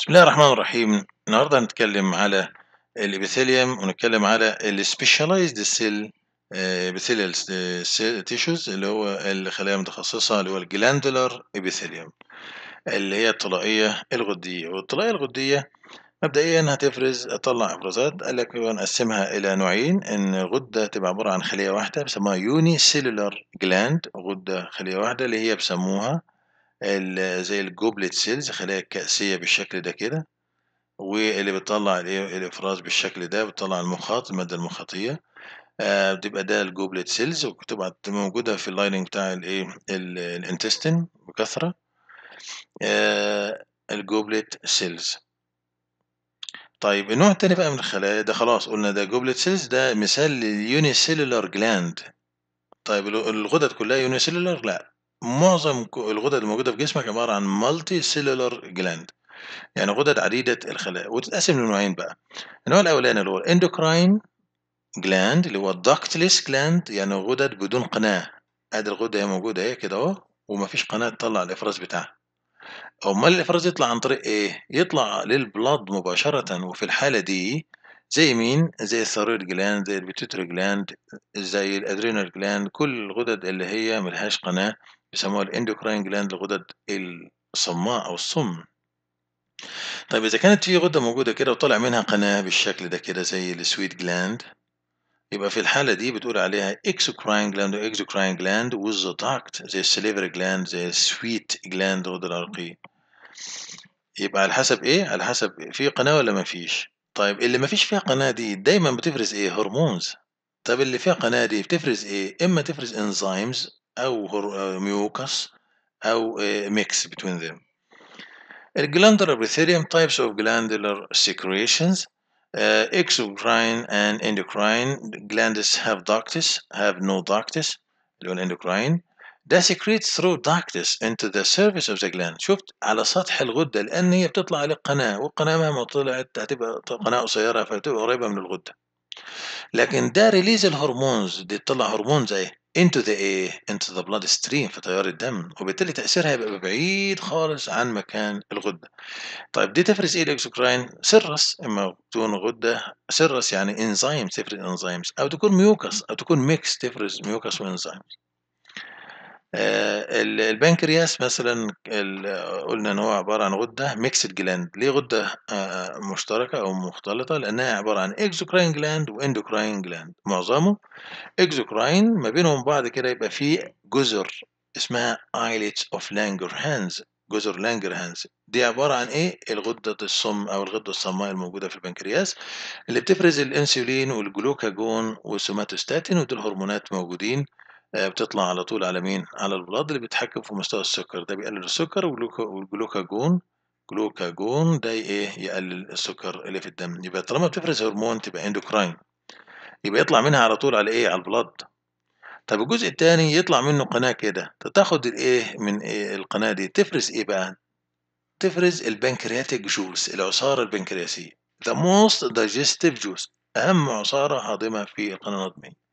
بسم الله الرحمن الرحيم النهارده هنتكلم على الابيثيليوم ونتكلم على السبيشاليزد سيل ابيثيليال آه، تيشوز اللي هو الخلايا المتخصصه اللي هو الجلاندولار ابيثيليوم اللي هي الطلائيه الغديه والطلائيه الغديه مبدئيا هتفرز تطلع افرازات قال لك نقسمها الى نوعين ان غده تبقى عباره عن خليه واحده بيسموها يوني سيلولار جلاند غده خليه واحده اللي هي بيسموها زي الجوبلت سيلز خلايا كأسية بالشكل ده كده واللي بتطلع الإفراز بالشكل ده بتطلع المخاط المادة المخاطية آه، بتبقى ده الجوبلت سيلز وبتبقى موجودة في اللايننج بتاع الايه الانتستين بكثرة آه، الجوبلت سيلز طيب النوع التاني بقى من الخلايا ده خلاص قلنا ده جوبلت سيلز ده مثال لليونيسيلولار جلاند طيب الغدد كلها يونيسيلولار لا معظم الغدد الموجودة في جسمك عبارة عن مالتي سيلولار جلاند يعني غدد عديدة الخلايا وتتقسم لنوعين بقى النوع الأولاني اللي هو الاندوكراين جلاند اللي هو الدكتلس جلاند يعني غدد بدون قناة ادي الغدة هي موجودة اهي كده اهو ومفيش قناة تطلع الإفراز بتاعها أمال الإفراز يطلع عن طريق ايه؟ يطلع للبلاد مباشرة وفي الحالة دي زي مين؟ زي الثيرويد جلاند زي البيتوتري جلاند زي الأدرينال جلاند كل الغدد اللي هي ملهاش قناة يسموها الاندوكراين جلاند الغدد الصماء أو الصم طيب إذا كانت في غدة موجودة كده وطلع منها قناة بالشكل ده كده زي السويت جلاند يبقى في الحالة دي بتقول عليها اكسوكراين جلاند واكزوكراين جلاند وذ داكت زي السليفري جلاند زي السويت جلاند الغدة العرقي يبقى على حسب ايه؟ على حسب في قناة ولا ما فيش طيب اللي ما فيش فيها قناة دي دايما بتفرز ايه؟ هرمونز طب اللي فيها قناة دي بتفرز ايه؟ اما تفرز انزيمز او ميوكس او ميكس بين ذيم الجلاندر ابيثيليوم تايبس اوف جلاندولار سيكريشنز اكسوكراين اند اندوكراين جلاندس هاف داكتس هاف نو داكتس لون اندوكراين ده سيكريت ثرو داكتس انتو ذا سيرفيس اوف ذا جلاند شفت على سطح الغده لان هي بتطلع على القناه والقناه مهما طلعت هتبقى قناه قصيره فهتبقى قريبه من الغده لكن ده ريليز الهرمونز دي تطلع هرمون زي ايه into the إيه؟ into the blood stream في تيار الدم وبالتالي تأثيرها هيبقى بعيد خالص عن مكان الغدة. طيب دي تفرز إيه الإكسوكراين؟ سرس إما تكون غدة سرس يعني إنزيمز تفرز إنزيمز أو تكون ميوكس أو تكون ميكس تفرز ميوكس وإنزيمز. آه، البنكرياس مثلا قلنا ان هو عباره عن غده ميكسد جلاند ليه غده آه، مشتركه او مختلطه لانها عباره عن اكزوكراين جلاند واندوكراين جلاند معظمه اكزوكراين ما بينهم بعض كده يبقى فيه جزر اسمها ايلتس اوف لانجرهانز جزر لانجرهانز دي عبارة عن إيه؟ الغدة الصم أو الغدة الصماء الموجودة في البنكرياس اللي بتفرز الأنسولين والجلوكاجون والسوماتوستاتين ودول هرمونات موجودين آه، بتطلع على طول على مين على البلاد اللي بيتحكم في مستوى السكر ده بيقلل السكر والجلوكاجون جلوكاجون ده ايه يقلل السكر اللي في الدم يبقى طالما بتفرز هرمون تبقى اندوكراين يبقى يطلع منها على طول على ايه على البلاد طب الجزء التاني يطلع منه قناة كده تاخد الايه من إيه القناة دي تفرز ايه بقى تفرز البنكرياتيك جوس العصارة البنكرياسية the most digestive juice أهم عصارة هاضمة في القناة الهضمية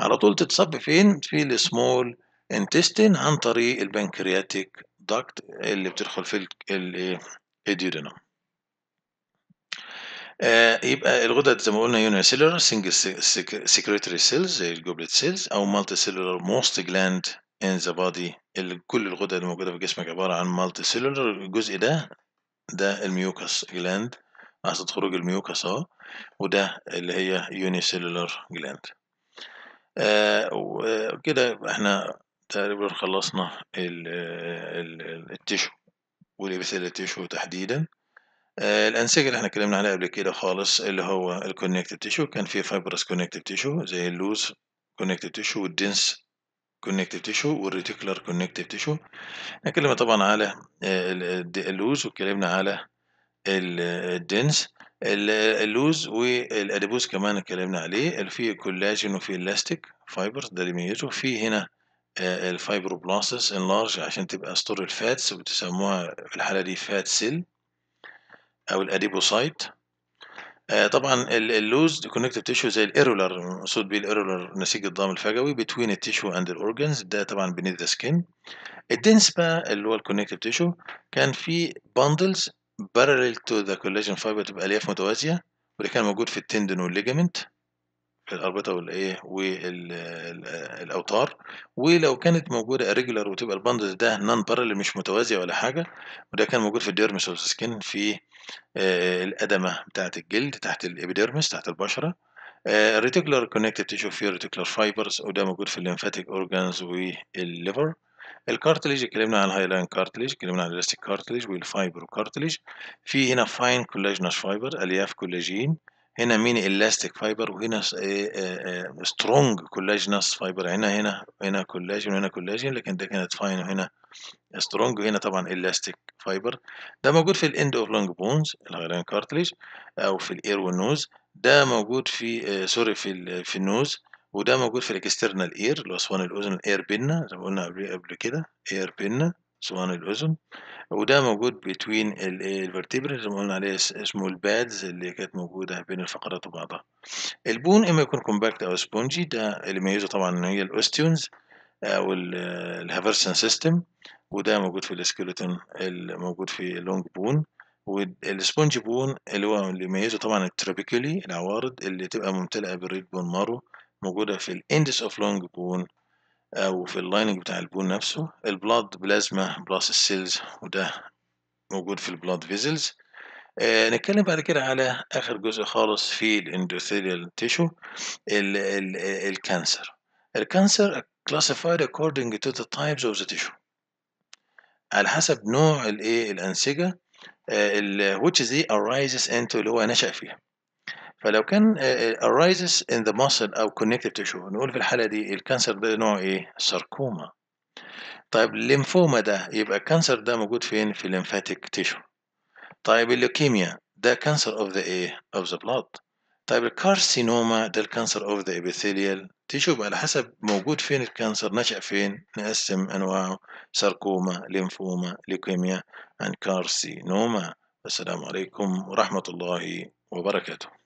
على طول تتصب فين في السمول انتستين عن طريق البنكرياتيك داكت اللي بتدخل في الاديودينم آه يبقى الغدد زي ما قلنا يونيسيلر سنجل سيكريتري سيلز زي الجوبلت سيلز او مالتي سيلولار موست جلاند ان ذا بادي كل الغدد الموجوده في جسمك عباره عن مالتي سيلولار الجزء ده ده الميوكس جلاند لحظه خروج الميوكس اهو وده اللي هي يونيسيلولار جلاند آه، وكده احنا تقريبا خلصنا آه، التشو والابيثيليال تشو تحديدا آه، الانسجه اللي احنا اتكلمنا عليها قبل كده خالص اللي هو الكونكتيف تشو كان في فايبرس كونكتيف تشو زي اللوز كونكتيف تشو والدنس كونكتيف تشو والريتيكولار كونكتيف تشو اتكلمنا طبعا على اللوز واتكلمنا على الدنس اللوز والاديبوز كمان اتكلمنا عليه في كولاجين وفي الاستيك فايبرز ده اللي في هنا آه، الفايبروبلاستس انلارج عشان تبقى ستور الفاتس وبتسموها في الحالة دي فات سيل أو الأديبوسايت آه، طبعا اللوز كونكتيف تيشو زي الايرولر المقصود بيه الايرولر نسيج الضام الفجوي بتوين التيشو اند الاورجنز ده طبعا بنيد ذا سكين الدنس بقى اللي هو الكونكتيف تيشو كان في باندلز parallel to the collagen fiber تبقى الياف متوازيه وده كان موجود في التندن والليجامنت في الاربطه والايه والاوتار ولو كانت موجوده ريجولار وتبقى البندل ده نون بارل مش متوازيه ولا حاجه وده كان موجود في الديرمس والسكين في آه الادمه بتاعه الجلد تحت الابيديرمس تحت البشره الريتيكولار كونكتيف تيشو فيه ريتيكولار فايبرز وده موجود في الليمفاتيك اورجانز والليفر الكارتليج اتكلمنا عن الهايلاين كارتليج اتكلمنا عن الاستيك كارتليج والفايبر كارتليج في هنا فاين كولاجينوس فايبر الياف كولاجين هنا ميني الاستيك فايبر وهنا إيه، إيه، إيه، سترونج كولاجينوس فايبر هنا هنا هنا كولاجين وهنا كولاجين لكن ده كانت فاين وهنا سترونج وهنا طبعا الاستيك فايبر ده موجود في الاند اوف لونج بونز الهايلاين كارتليج او في الاير والنوز ده موجود في سوري في في النوز وده موجود في الاكسترنال اير اللي هو اسوان الاذن اير بينا زي ما قلنا قبل كده اير بينا اسوان الاذن وده موجود بين الفرتبرا زي ما قلنا عليه اسمه البادز اللي كانت موجوده بين الفقرات وبعضها البون اما يكون كومباكت او سبونجي ده اللي يميزه طبعا ان هي الاوستيونز او الهافرسن سيستم وده موجود في السكيلتون الموجود في اللونج بون والسبونج بون اللي هو اللي يميزه طبعا التروبيكولي العوارض اللي تبقى ممتلئه بالريد بون مارو موجودة في الاندس اوف لونج بون أو في اللايننج بتاع البون نفسه البلاد بلازما بلس السيلز وده موجود في البلاد فيزلز آه نتكلم بعد كده على آخر جزء خالص في الاندوثيليال تيشو الكانسر الكانسر classified according to the types of the tissue على حسب نوع الايه الأنسجة آه which they arises into اللي هو نشأ فيها فلو كان آه، آه، arises in the muscle أو connective tissue نقول في الحالة دي الكانسر ده نوع إيه؟ ساركوما طيب الليمفوما ده يبقى الكانسر ده موجود فين؟ في الليمفاتيك تيشو طيب اللوكيميا ده كانسر اوف ذا ايه؟ اوف ذا blood طيب الكارسينوما ده الكانسر اوف ذا epithelial تيشو يبقى على حسب موجود فين الكانسر نشأ فين نقسم انواعه ساركوما ليمفوما لوكيميا and كارسينوما السلام عليكم ورحمة الله وبركاته